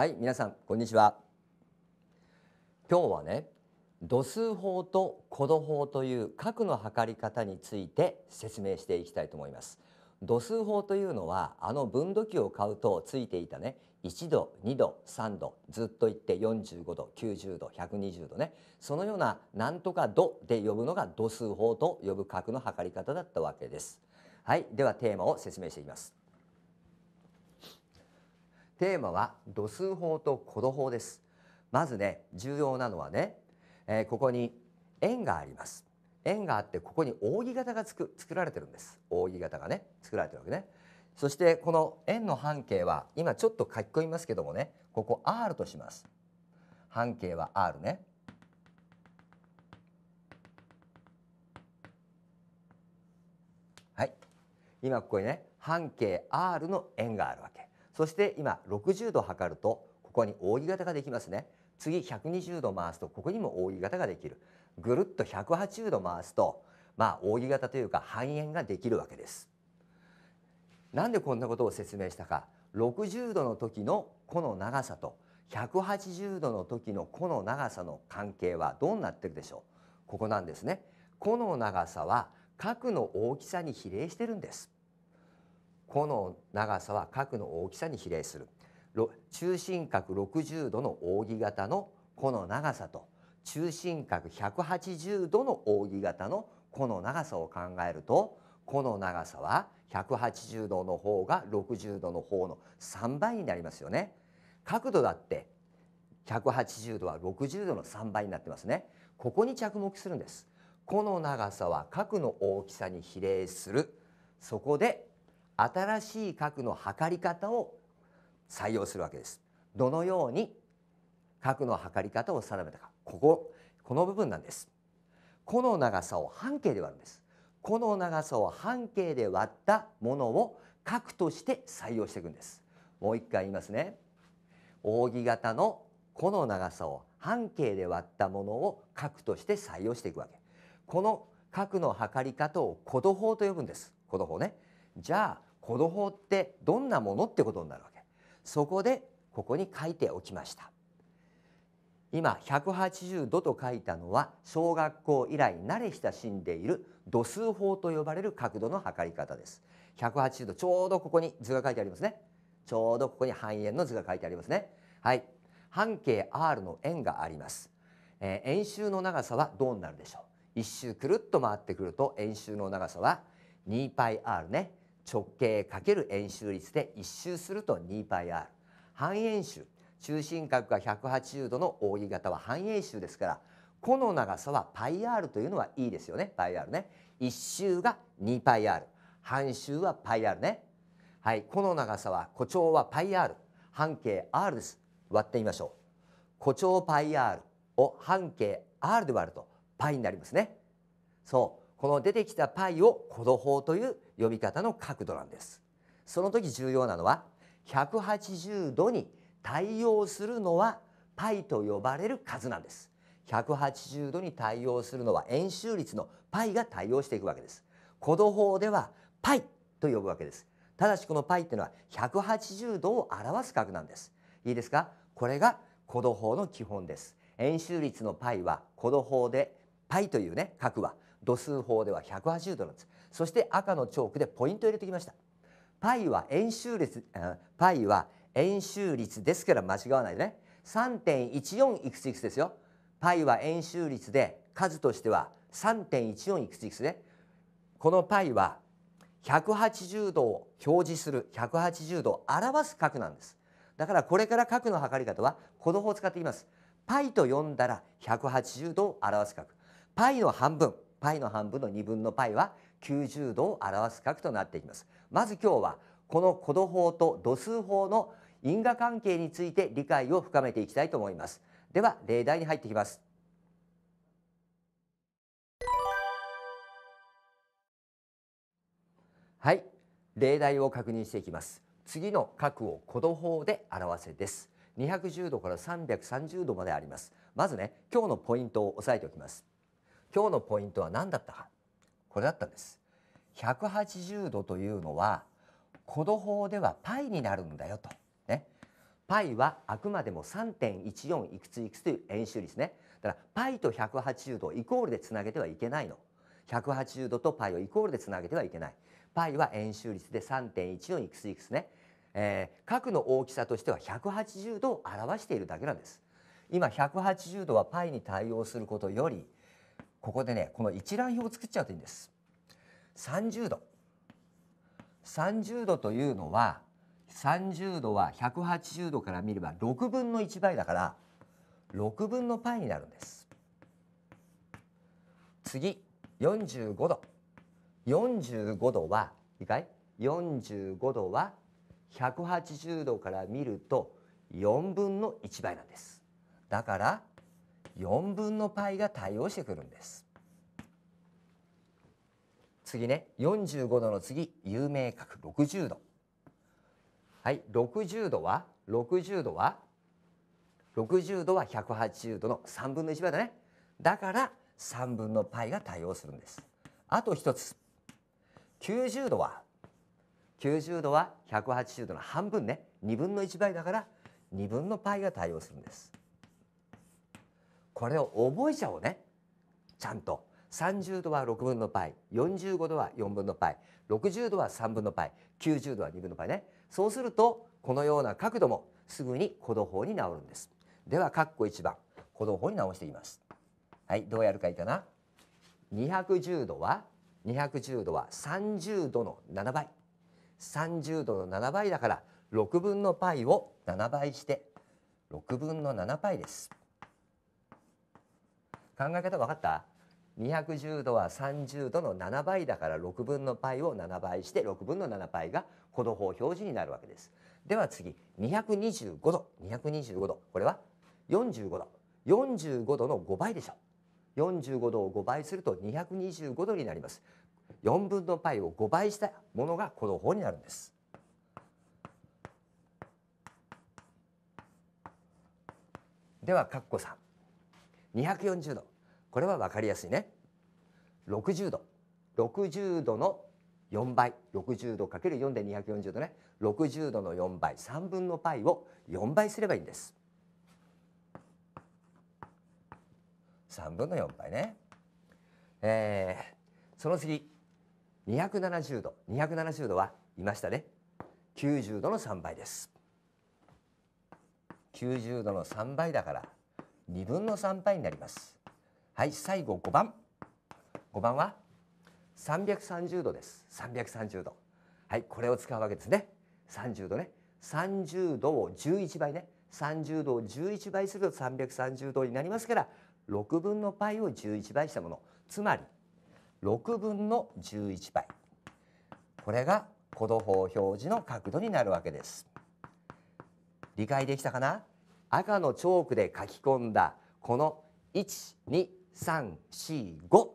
はい皆さんこんにちは今日はね度数法と弧度法という角の測り方について説明していきたいと思います度数法というのはあの分度器を買うとついていたね1度2度3度ずっといって45度90度120度ねそのようななんとか度で呼ぶのが度数法と呼ぶ角の測り方だったわけですはいではテーマを説明していきますテーマは度数法と弧度法ですまずね重要なのはね、えー、ここに円があります円があってここに扇形がつく作られてるんです扇形がね作られてるわけねそしてこの円の半径は今ちょっと書き込みますけどもねここ R とします半径は R ねはい今ここにね半径 R の円があるわけそして今60度測るとここに扇形ができますね次120度回すとここにも扇形ができるぐるっと180度回すとまあ扇形というか半円ができるわけですなんでこんなことを説明したか60度の時の弧の長さと180度の時の弧の長さの関係はどうなってるでしょうここなんですね弧の長さは角の大きさに比例してるんです弧の長さは角の大きさに比例する中心角60度の扇形の弧の長さと中心角180度の扇形の弧の長さを考えると弧の長さは180度の方が60度の方の3倍になりますよね。角度だって180度は60度の3倍になってますね。ここに着目するんです。弧の長さは角の大きさに比例する。そこで新しい核の測り方を採用するわけです。どのように核の測り方を定めたかこここの部分なんです。弧の長さを半径で割るんです。弧の長さを半径で割ったものを核として採用していくんです。もう一回言いますね。扇形の弧の長さを半径で割ったものを核として採用していくわけ。この核の測り方を弧度法と呼ぶんです。弧度法ね。じゃあコド法ってどんなものってことになるわけそこでここに書いておきました今180度と書いたのは小学校以来慣れ親しんでいる度数法と呼ばれる角度の測り方です180度ちょうどここに図が書いてありますねちょうどここに半円の図が書いてありますねはい半径 R の円があります、えー、円周の長さはどうなるでしょう一周くるっと回ってくると円周の長さは 2πr ね直径×円周率で1周すると 2πr 半円周中心角が180度の扇形は半円周ですから弧の長さは πr というのはいいですよね πr ね1周が 2πr 半周は πr ねはい弧の長さは弧長は πr 半径 r です割ってみましょう弧長 πr を半径 r で割ると π になりますねそうこの出てきたパイを弧度法という呼び方の角度なんですその時重要なのは180度に対応するのはパイと呼ばれる数なんです180度に対応するのは円周率のパイが対応していくわけです弧度法ではパイと呼ぶわけですただしこの π っていうのは180度を表す角なんですいいですかこれが弧度法の基本です円周率のパイは弧度法でパイというね角は度数法では180度なんですそして赤のチョークでポイントを入れてきました π は円周率 π は円周率ですから間違わないでね3.14いくついくつですよ π は円周率で数としては3.14いくついくつねこの π は180度を表示する180度を表す角なんですだからこれから角の測り方はこの方を使っていきます π と呼んだら180度を表す角 π の半分 π の半分の2分の π は90度を表す角となっていきます。まず今日はこの弧度法と度数法の因果関係について理解を深めていきたいと思います。では例題に入ってきます。はい、例題を確認していきます。次の角を弧度法で表せです。210度から330度まであります。まずね、今日のポイントを押さえておきます。今日のポイントは何だったかこれだったんです180度というのはこの法では π になるんだよとね π はあくまでも3.14いくついくつという円周率ねだから π と180度イコールでつなげてはいけないの180度と π をイコールでつなげてはいけない π は円周率で3.14いくついくつね、えー、角の大きさとしては180度を表しているだけなんです今180度は π に対応することよりここでねこの一覧表を作っちゃうといいんです。30度30度というのは30度は180度から見れば6分の1倍だから6分の π になるんです。次45度45度はいいかい45度は180度から見ると4分の1倍なんです。だから4分の π が対応してくるんです。次ね45度の次有名角60度。はい60度は60度は60度は180度の3分の1倍だね。だから3分の π が対応するんです。あと1つ90度は90度は180度の半分ね2分の1倍だから2分の π が対応するんです。これを覚えちゃおうねちゃんと。30度は6分の π45 度は4分の π60 度は3分の π90 度は2分の π ねそうするとこのような角度もすぐに弧度法に直るんですでは括弧1番弧度法に直していますはいどうやるかいいかな210度は210度は30度の7倍30度の7倍だから6分の π を7倍して6分の7 π です考え方分かった210度は30度の7倍だから6分の π を7倍して6分の 7π が弧度法表示になるわけです。では次225度225度これは45度45度の5倍でしょ45度を5倍すると225度になります。4分の π を5倍したものが弧度法になるんです。では括弧3 240度これは分かりやすいね60度60度の4倍60度かける4で240度ね60度の4倍3分の π を4倍すればいいんです3分の4倍ねえー、その次270度270度はいましたね90度の3倍です90度の3倍だから2分の3倍になりますはい最後5番5番は330度です330度はいこれを使うわけですね30度ね30度を11倍ね30度を11倍すると330度になりますから6分の π を11倍したものつまり6分の11倍これが弧度法表示の角度になるわけです理解できたかな赤のチョークで書き込んだこの1 2 345、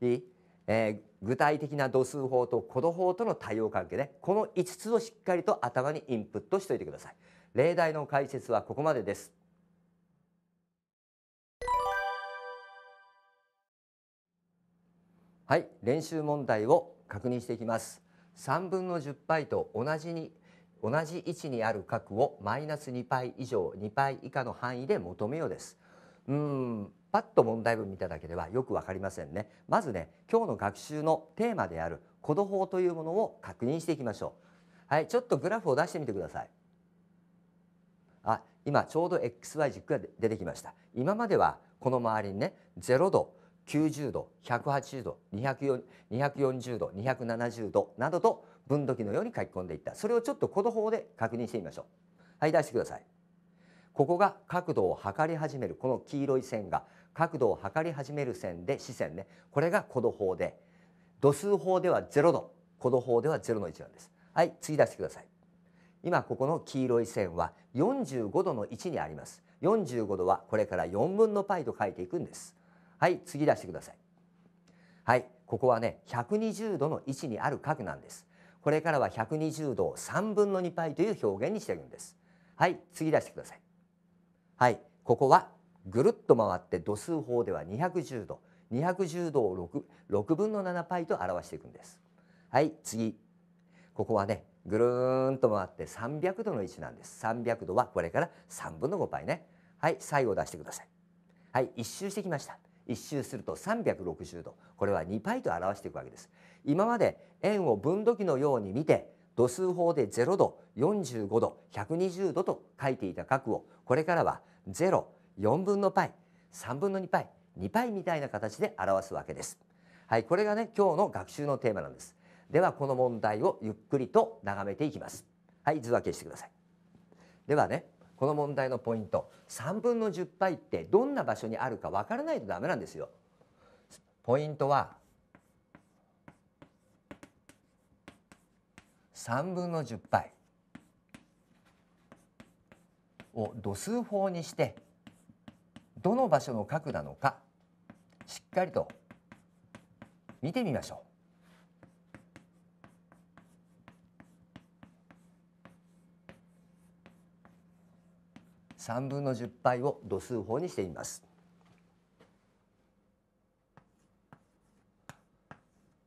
えー、具体的な度数法と弧度法との対応関係ねこの五つをしっかりと頭にインプットしておいてください例題の解説はここまでですはい練習問題を確認していきます三分の十倍と同じに同じ位置にある角をマイナス2倍以上2倍以下の範囲で求めようですうんパッと問題文見ただけではよくわかりませんねまずね今日の学習のテーマである弧度法というものを確認していきましょうはいちょっとグラフを出してみてくださいあ今ちょうど XY 軸が出てきました今まではこの周りにね0度90度180度240度270度などと分度器のように書き込んでいったそれをちょっと弧度法で確認してみましょうはい出してくださいここが角度を測り始めるこの黄色い線が角度を測り始める線で視線ねこれが弧度法で度数法では0度弧度法では0の位置なんですはい次出してください今ここの黄色い線は45度の位置にあります45度はこれから4分の π と書いていくんですはい次出してくださいはいここはね120度の位置にある角なんですこれからは120度を3分の 2π という表現にしていくんですはい次出してくださいはいここはぐるっと回って度数法では210度210度を 6, 6分の7パイと表していくんです。はい次ここはねぐるーんと回って300度の位置なんです300度はこれから3分の5パイねはい最後出してくださいはい一周してきました一周すると360度これは2パイと表していくわけです今まで円を分度器のように見て度数法で0度45度120度と書いていた角をこれからは0 4分の π、3分の 2π、2π みたいな形で表すわけです。はい、これがね、今日の学習のテーマなんです。では、この問題をゆっくりと眺めていきます。はい、図分けしてください。ではね、この問題のポイント、3分の 10π ってどんな場所にあるかわからないとダメなんですよ。ポイントは、3分の 10π を度数法にしてどの場所の角なのかしっかりと見てみましょう。3分の10倍を度数法にしてみます。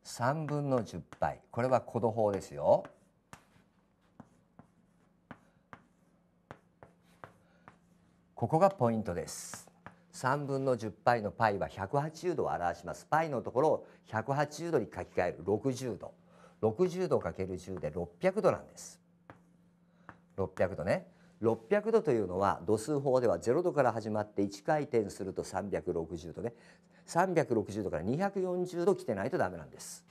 三分の十倍これは弧度法ですよ。ここがポイントです。3分の10パのパイは180度を表しますパイのところを180度に書き換える60度60度か ×10 で600度なんです600度ね600度というのは度数法では0度から始まって1回転すると360度ね360度から240度来てないとダメなんです。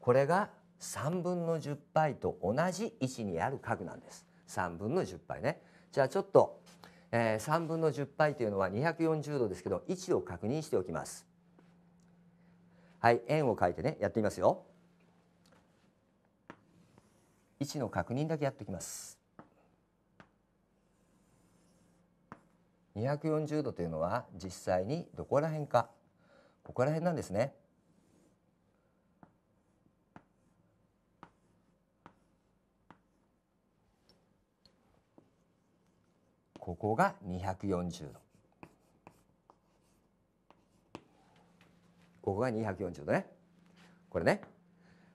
これが3分の10倍と同じ位置にある角なんです3分の10倍ねじゃあちょっと、えー、3分の10倍というのは240度ですけど位置を確認しておきますはい円を書いてねやってみますよ位置の確認だけやっておきます240度というのは実際にどこら辺かここら辺なんですねここが240度ここが240度ねこれね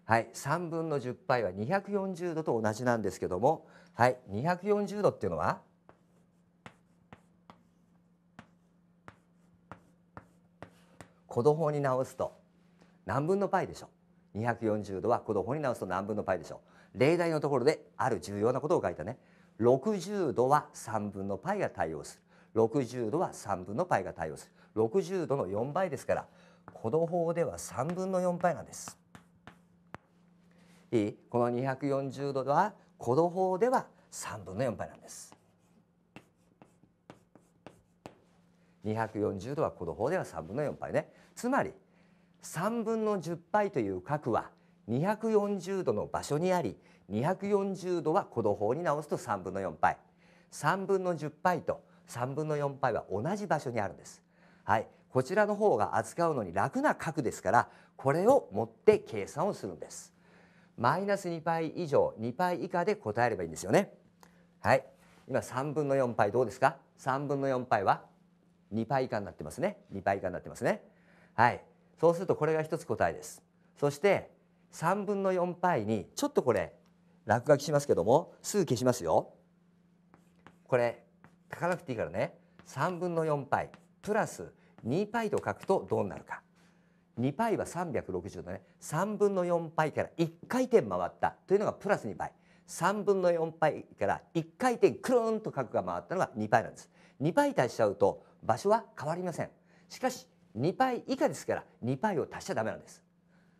はい3分の10倍は240度と同じなんですけどもはい240度っていうのは弧度法に直すと何分の π でしょう240度は弧度法に直すと何分の π でしょう例題のところである重要なことを書いたね60度は3分の π が対応する60度は3分の π が対応する60度の4倍ですからこの方では3分の 4π なんです。いいこの240度はこの方では3分の4倍なんです。240度はこの方では3分の4倍ね。つまり3分の10倍という角は240度の場所にあり240度は弧度法に直すと3分の4倍イ3分の10パと3分の4倍は同じ場所にあるんです。はい、こちらの方が扱うのに楽な角ですからこれを持って計算をするんです。マイナス2倍以上2倍以下で答えればいいんですよね。はい、今3分の4倍どうですか3分の4倍は2倍以下になってますね2倍以下になってますね。はい、そうするとこれが一つ答えです。そして3分の4倍にちょっとこれ落書きしますけどもすぐ消しますよこれ書かなくていいからね3分の4パプラス2パと書くとどうなるか2パイは360度ね3分の4パから1回転回ったというのがプラス2パイ3分の4パから1回転クルーンと角が回ったのが2パなんです2パ足しちゃうと場所は変わりませんしかし2パ以下ですから2パを足しちゃダメなんです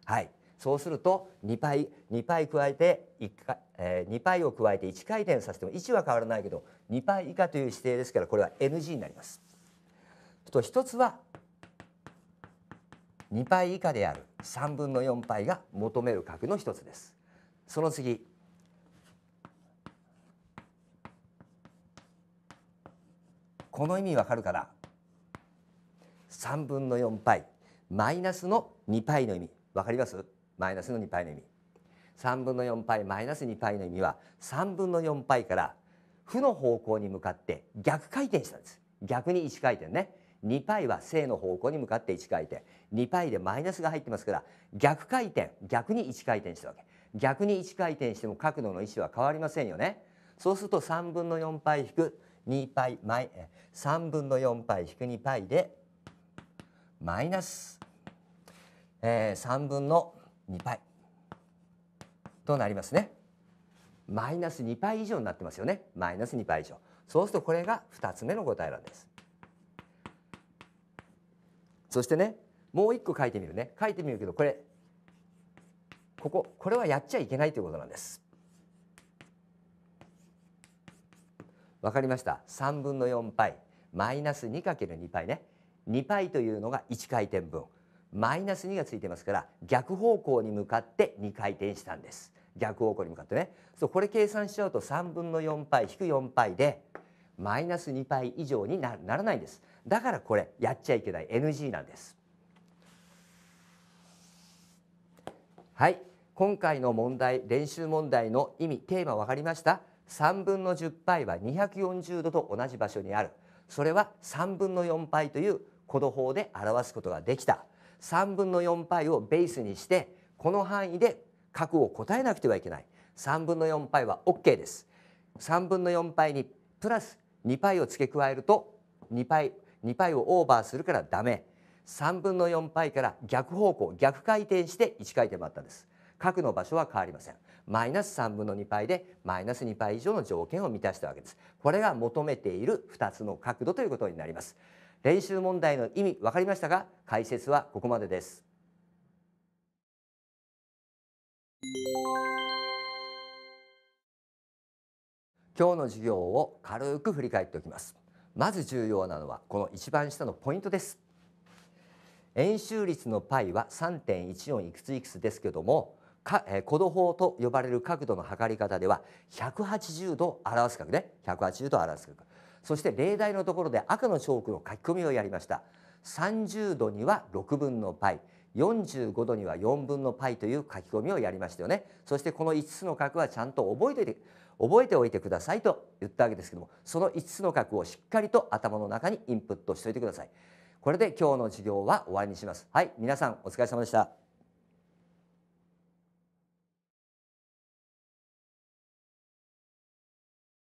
はいそうすると2倍2倍加えて1回、えー、2倍を加えて1回転させても1は変わらないけど2倍以下という指定ですからこれは NG になります。と一つは2倍以下である3分の4倍が求める角の一つです。その次この意味わかるかな3分の4倍マイナスの2倍の意味わかりますマイナスの 2π の意味3分の 4π マイナス 2π の意味は3分の 4π から負の方向に向かって逆回転したんです逆に1回転ね 2π は正の方向に向かって1回転 2π でマイナスが入ってますから逆回転逆に1回転したわけ逆に1回転しても角度の位置は変わりませんよねそうすると3分の 4π 引く 2π マイ3分の 4π 引く 2π でマイナス、えー、3分の2倍となりますね。マイナス2倍以上になってますよね。マイナス2倍以上。そうするとこれが2つ目の答えなんです。そしてね、もう一個書いてみるね。書いてみるけどこれ、ここ、これはやっちゃいけないということなんです。わかりました。3分の4 π マイナス 2×2 π ね。2 π というのが1回転分。マイナス2がついてますから逆方向に向かって2回転したんです逆方向に向かってねそうこれ計算しちゃうと3分の4 π 引く4 π でマイナス2 π 以上にならないんですだからこれやっちゃいけない NG なんですはい今回の問題練習問題の意味テーマ分かりました3分の10 π は240度と同じ場所にあるそれは3分の4 π というこの法で表すことができた3分の4パイをベースにしてこの範囲で角を答えなくてはいけない3分の4パイは OK です3分の4パイにプラス2パイを付け加えると2パイ2パイをオーバーするからダメ3分の4パイから逆方向逆回転して1回転もあったんです角の場所は変わりませんマイナス3分の2パイでマイナス2パイ以上の条件を満たしたわけですこれが求めている2つの角度ということになります練習問題の意味分かりましたが解説はここまでです。今日の授業を軽く振り返っておきますまず重要なのはこの一番下のポイントです円周率の π は3.14いくついくつですけどもか、えー、弧度法と呼ばれる角度の測り方では180度表す角ね180度表す角そして例題のところで赤のチョークの書き込みをやりました30度には6分の π 45度には4分の π という書き込みをやりましたよねそしてこの5つの角はちゃんと覚えてて覚えておいてくださいと言ったわけですけどもその5つの角をしっかりと頭の中にインプットしておいてくださいこれで今日の授業は終わりにしますはい皆さんお疲れ様でした